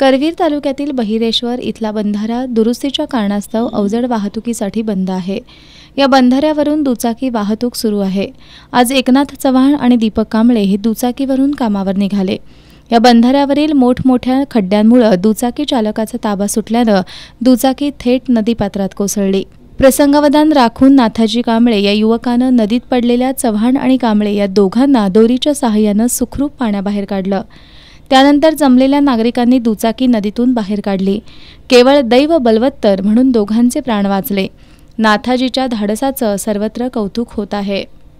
करवीर तालुक्यातील बहिरेश्वर इथला बंधारा दुरुस्तीच्या कारणास्तव अवजड वाहतुकीसाठी बंद आहे या बंधाऱ्यावरून दुचाकी वाहतूक सुरू आहे आज एकनाथ चव्हाण आणि दीपक कांबळे हे दुचाकीवरून कामावर निघाले या बंधाऱ्यावरील मोठमोठ्या खड्ड्यांमुळे दुचाकी चालकाचा ताबा सुटल्यानं दुचाकी थेट नदीपात्रात कोसळली प्रसंगावधान राखून नाथाजी कांबळे या युवकानं नदीत पडलेल्या चव्हाण आणि कांबळे या दोघांना दोरीच्या सहाय्यानं सुखरूप पाण्याबाहेर काढलं त्यानंतर जमलेल्या नागरिकांनी दुचाकी नदीतून बाहेर काढली केवळ दैव बलवत्तर म्हणून दोघांचे प्राण वाचले नाथाजीच्या धाडसाचं सर्वत्र कौतुक होत आहे